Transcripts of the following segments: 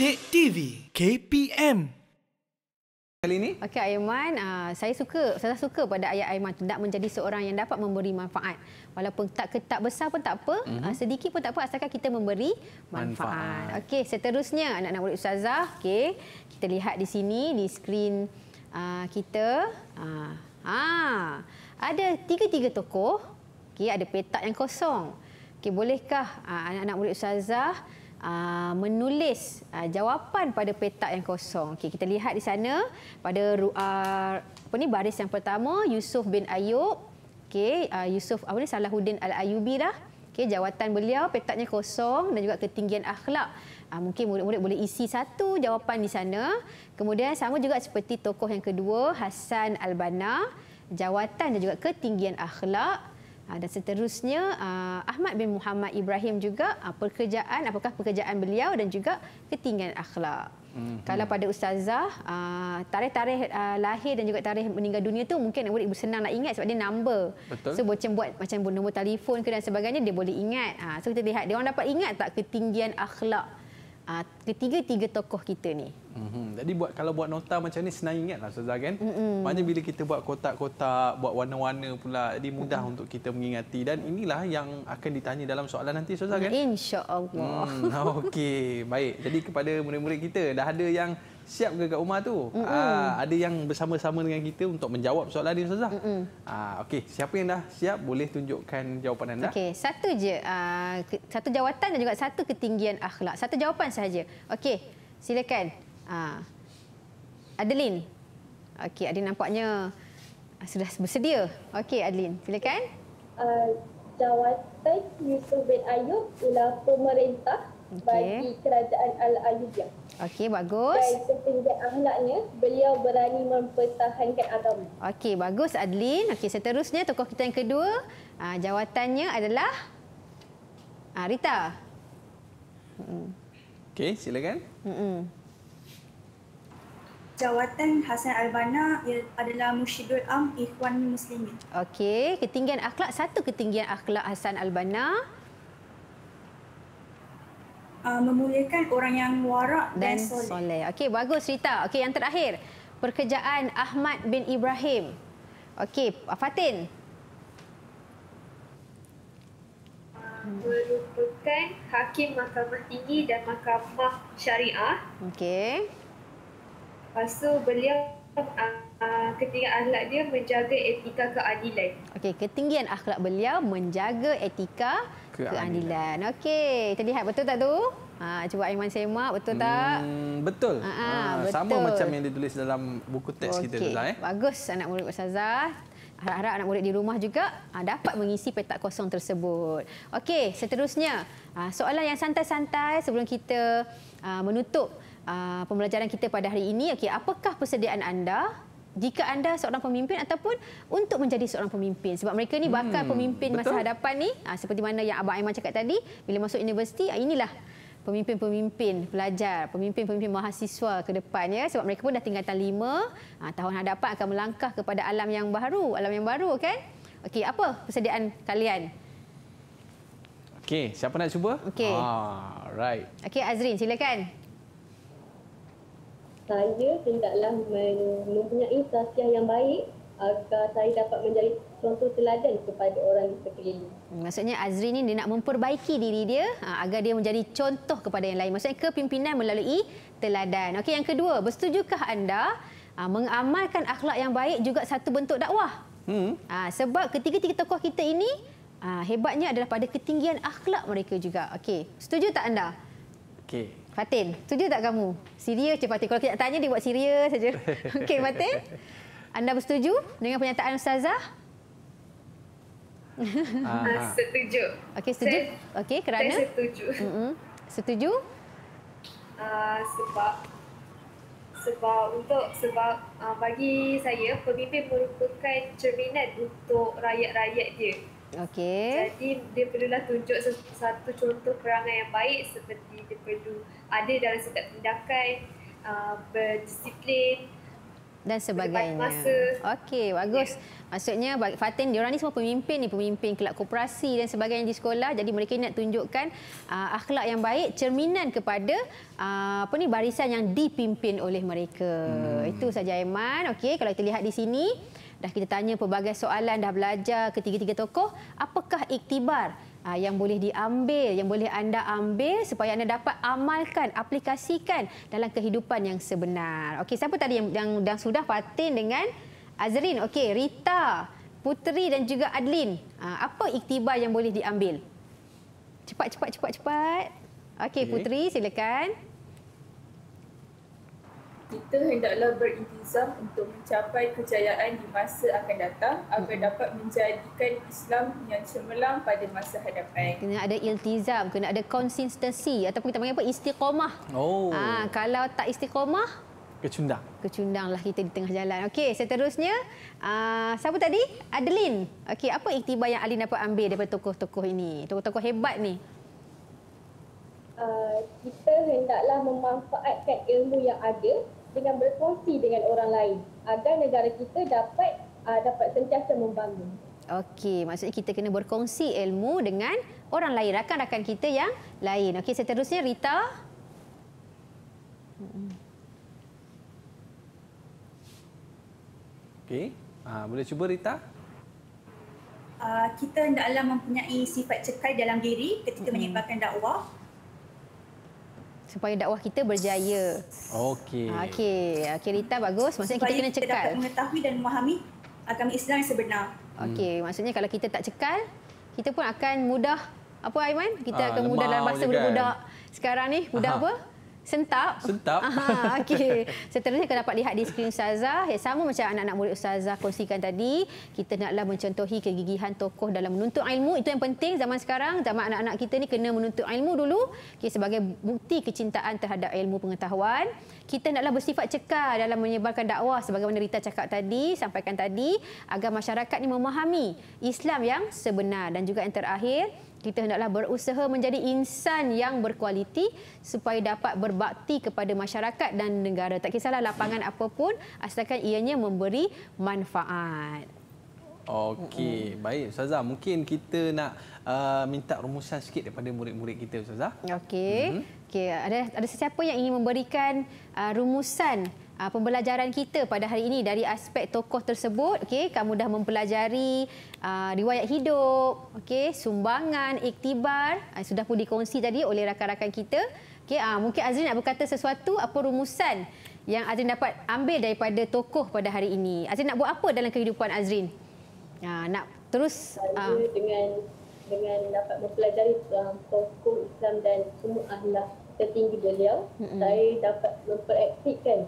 Bilik TV KPM. Kali ini? Okey, Aiman, uh, saya suka, saya suka pada ayah Aiman tidak menjadi seorang yang dapat memberi manfaat. Walaupun tak ketak besar pun tak apa, mm-hmm. uh, sedikit pun tak apa asalkan kita memberi manfaat. manfaat. Okey, seterusnya anak-anak murid ustazah, okey. Kita lihat di sini di skrin uh, kita uh, ha. Ada tiga-tiga tokoh. Okey, ada petak yang kosong. Okey, bolehkah uh, anak-anak murid ustazah Ah, menulis uh, jawapan pada petak yang kosong. Okey, kita lihat di sana pada uh, apa ni baris yang pertama Yusuf bin Ayub. Okey, uh, Yusuf apa ni Salahuddin Al-Ayubi dah. Okey, jawatan beliau petaknya kosong dan juga ketinggian akhlak. Uh, mungkin murid-murid boleh isi satu jawapan di sana. Kemudian sama juga seperti tokoh yang kedua Hasan Al-Banna, jawatan dan juga ketinggian akhlak. Ah, dan seterusnya ah, Ahmad bin Muhammad Ibrahim juga ah, pekerjaan apakah pekerjaan beliau dan juga ketinggian akhlak. Mm-hmm. Kalau pada ustazah tarikh-tarikh lahir dan juga tarikh meninggal dunia tu mungkin murid ibu senang nak ingat sebab dia number. Betul. So macam buat macam nombor telefon ke dan sebagainya dia boleh ingat. so kita lihat dia orang dapat ingat tak ketinggian akhlak ketiga-tiga tokoh kita ni. Mm-hmm. Jadi buat kalau buat nota macam ni senang ingat lah Ustazah kan. Mm-hmm. Maknanya bila kita buat kotak-kotak, buat warna-warna pula, jadi mudah mm-hmm. untuk kita mengingati. Dan inilah yang akan ditanya dalam soalan nanti Ustazah kan. InsyaAllah. Mm, Okey, baik. Jadi kepada murid-murid kita, dah ada yang siap ke kat rumah tu? Mm-hmm. Aa, ah, ada yang bersama-sama dengan kita untuk menjawab soalan ni Ustazah? Mm-hmm. Okey, siapa yang dah siap boleh tunjukkan jawapan anda. Okey, satu je. Aa, ah, satu jawatan dan juga satu ketinggian akhlak. Satu jawapan sahaja. Okey, Silakan. Ah. Adeline. Okey, Adeline nampaknya ah, sudah bersedia. Okey, Adeline, silakan. Uh, jawatan Yusuf bin Ayub ialah pemerintah okay. bagi kerajaan Al-Ayubiyah. Okey, bagus. Dan sepinggir ahlaknya, beliau berani mempertahankan agama. Okey, bagus Adeline. Okey, seterusnya tokoh kita yang kedua, uh, jawatannya adalah uh, Rita. Hmm. Okey, silakan. Mm -mm jawatan Hasan Albana adalah Mushidul Am Ikhwan Muslimin. Okey, ketinggian akhlak satu ketinggian akhlak Hasan Albana uh, memuliakan orang yang warak dan, dan soleh. Okey, bagus cerita. Okey, yang terakhir pekerjaan Ahmad bin Ibrahim. Okey, Fatin. Melupakan Hakim Mahkamah Tinggi dan Mahkamah Syariah. Okey. Lepas tu beliau ah, ketika akhlak dia menjaga etika keadilan. Okey, ketinggian akhlak beliau menjaga etika keadilan. keadilan. Okey, terlihat betul tak tu? Ha, cuba Aiman semak, betul tak? Hmm, betul. Ha, ha, betul. Sama macam yang ditulis dalam buku teks okay. kita tu lah. Eh. Bagus anak murid Ustazah. Harap-harap anak murid di rumah juga dapat mengisi petak kosong tersebut. Okey, seterusnya. Soalan yang santai-santai sebelum kita menutup. Ah, pembelajaran kita pada hari ini. Okey, apakah persediaan anda jika anda seorang pemimpin ataupun untuk menjadi seorang pemimpin sebab mereka ni bakal hmm, pemimpin betul. masa hadapan ni ha, seperti mana yang abang Aiman cakap tadi bila masuk universiti ah, inilah pemimpin-pemimpin pelajar pemimpin-pemimpin mahasiswa ke depan ya sebab mereka pun dah tingkatan 5 ha, tahun hadapan akan melangkah kepada alam yang baru alam yang baru kan okey apa persediaan kalian okey siapa nak cuba okay. ah right okey azrin silakan saya hendaklah mempunyai tasiah yang baik agar saya dapat menjadi contoh teladan kepada orang di sekeliling. Hmm, maksudnya Azri ini dia nak memperbaiki diri dia ha, agar dia menjadi contoh kepada yang lain. Maksudnya kepimpinan melalui teladan. Okey, yang kedua, bersetujukah anda ha, mengamalkan akhlak yang baik juga satu bentuk dakwah? Hmm. Ha, sebab ketiga-tiga tokoh kita ini hebatnya adalah pada ketinggian akhlak mereka juga. Okey, setuju tak anda? Okey, Fatin, setuju tak kamu? Serius je Fatin. Kalau kita nak tanya, dia buat serius saja. Okey, Fatin. Anda bersetuju dengan pernyataan Ustazah? Ah, ah. setuju. Okey, setuju. Okey, kerana? Saya setuju. Mm -hmm. Setuju? Uh, sebab sebab untuk sebab uh, bagi saya pemimpin merupakan cerminan untuk rakyat-rakyat dia. Okey. Jadi dia perlulah tunjuk satu contoh perangai yang baik seperti dia perlu ada dalam setiap tindakan uh, berdisiplin dan sebagainya. Okey, bagus. Yeah. Maksudnya bagi Fatin diorang ni semua pemimpin ni, pemimpin kelab koperasi dan sebagainya di sekolah. Jadi mereka nak tunjukkan uh, akhlak yang baik cerminan kepada uh, apa ni barisan yang dipimpin oleh mereka. Hmm. Itu saja Aiman. Okey, kalau kita lihat di sini yeah. Dah kita tanya pelbagai soalan, dah belajar ketiga-tiga tokoh. Apakah iktibar ah, yang boleh diambil, yang boleh anda ambil supaya anda dapat amalkan, aplikasikan dalam kehidupan yang sebenar. Okey, siapa tadi yang, yang, yang sudah patin dengan Azrin? Okey, Rita, Putri dan juga Adlin. Ah, apa iktibar yang boleh diambil? Cepat, cepat, cepat, cepat. Okey, okay. Putri, silakan kita hendaklah berintizam untuk mencapai kejayaan di masa akan datang agar hmm. dapat menjadikan Islam yang cemerlang pada masa hadapan. Kena ada iltizam, kena ada konsistensi ataupun kita panggil apa istiqomah. Oh. Ha, kalau tak istiqomah, kecundang. Kecundanglah kita di tengah jalan. Okey, seterusnya uh, siapa tadi? Adeline. Okey, apa iktibar yang Alin dapat ambil daripada tokoh-tokoh ini? Tokoh-tokoh hebat ni. Uh, kita hendaklah memanfaatkan ilmu yang ada dengan berkongsi dengan orang lain agar negara kita dapat uh, dapat sentiasa membangun. Okey, maksudnya kita kena berkongsi ilmu dengan orang lain, rakan-rakan kita yang lain. Okey, seterusnya Rita. Okey, uh, boleh cuba Rita. Uh, kita hendaklah mempunyai sifat cekai dalam diri ketika menyebarkan dakwah supaya dakwah kita berjaya. Okey. Ah, okey, okay, Rita bagus. Maksudnya supaya kita kena cekal. Kita dapat mengetahui dan memahami agama Islam yang sebenar. Hmm. Okey, hmm. maksudnya kalau kita tak cekal, kita pun akan mudah apa Aiman? Kita ha, akan mudah dalam bahasa kan? budak-budak sekarang ni, mudah Aha. apa? Sentap. Sentap. Ah, okey. Seterusnya kita dapat lihat di skrin Ustazah. Ya, sama macam anak-anak murid Ustazah kongsikan tadi. Kita naklah mencontohi kegigihan tokoh dalam menuntut ilmu. Itu yang penting zaman sekarang. Zaman anak-anak kita ni kena menuntut ilmu dulu. Okay, sebagai bukti kecintaan terhadap ilmu pengetahuan. Kita naklah bersifat cekal dalam menyebarkan dakwah. Sebagaimana Rita cakap tadi, sampaikan tadi. Agar masyarakat ni memahami Islam yang sebenar. Dan juga yang terakhir, kita hendaklah berusaha menjadi insan yang berkualiti supaya dapat berbakti kepada masyarakat dan negara. Tak kisahlah lapangan apapun, asalkan ianya memberi manfaat. Okey, hmm. baik Ustazah, mungkin kita nak uh, minta rumusan sikit daripada murid-murid kita Ustazah. Okey. Mm-hmm. Okey, ada ada sesiapa yang ingin memberikan uh, rumusan uh, pembelajaran kita pada hari ini dari aspek tokoh tersebut. Okey, kamu dah mempelajari uh, riwayat hidup, okey, sumbangan, iktibar uh, sudah pun dikongsi tadi oleh rakan-rakan kita. Okey, mungkin Azrin nak berkata sesuatu apa rumusan yang Azrin dapat ambil daripada tokoh pada hari ini. Azrin nak buat apa dalam kehidupan Azrin? Uh, nak terus uh, dengan dengan dapat mempelajari um, tokoh Islam dan semua ahlak tertinggi beliau, mm-hmm. saya dapat mempraktikkan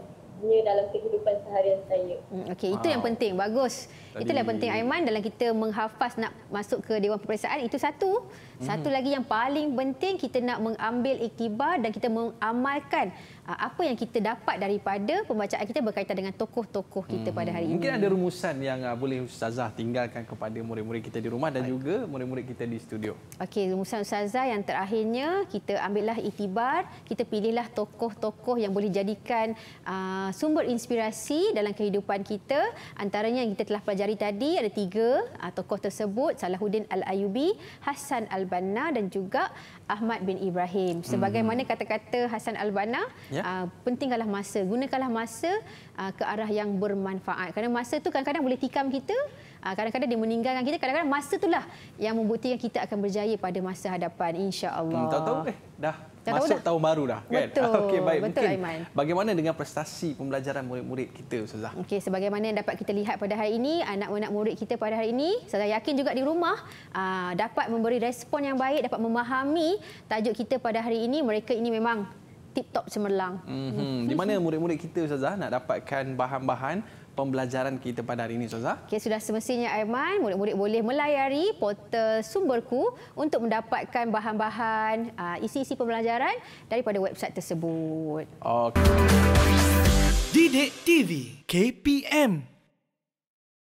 dia dalam kehidupan seharian saya. Hmm, okey, itu yang penting. Bagus. Tadi... Itulah yang penting Aiman dalam kita menghafaz nak masuk ke Dewan Peperiksaan. Itu satu. Satu hmm. lagi yang paling penting kita nak mengambil iktibar dan kita mengamalkan Ah, apa yang kita dapat daripada pembacaan kita berkaitan dengan tokoh-tokoh kita hmm. pada hari hmm. ini. Mungkin ada rumusan yang ah, boleh Ustazah tinggalkan kepada murid-murid kita di rumah dan Baik. juga murid-murid kita di studio. Okey, rumusan Ustazah yang terakhirnya kita ambillah itibar, kita pilihlah tokoh-tokoh yang boleh jadikan uh, sumber inspirasi dalam kehidupan kita. Antaranya yang kita telah pelajari tadi ada tiga uh, tokoh tersebut, Salahuddin Al-Ayubi, Hassan Al-Banna dan juga Ahmad bin Ibrahim. Sebagaimana hmm. kata-kata Hassan Al-Banna, yeah. Ya. uh, pentingkanlah masa gunakanlah masa uh, ke arah yang bermanfaat Karena masa tu kadang-kadang boleh tikam kita ah, kadang-kadang dia meninggalkan kita kadang-kadang masa itulah yang membuktikan kita akan berjaya pada masa hadapan insya-Allah. Hmm, tahu-tahu eh dah tahu masuk dah. tahun baru dah kan? betul. kan. baik betul Mungkin, Aiman. Bagaimana dengan prestasi pembelajaran murid-murid kita Ustazah? Okey sebagaimana yang dapat kita lihat pada hari ini anak-anak murid kita pada hari ini saya yakin juga di rumah ah, dapat memberi respon yang baik dapat memahami tajuk kita pada hari ini mereka ini memang tip-top cemerlang. Mm-hmm. Di mana murid-murid kita Ustazah nak dapatkan bahan-bahan pembelajaran kita pada hari ini Ustazah? Okay, sudah semestinya Aiman, murid-murid boleh melayari portal sumberku untuk mendapatkan bahan-bahan ah, isi-isi pembelajaran daripada website tersebut. Okay. Didik TV KPM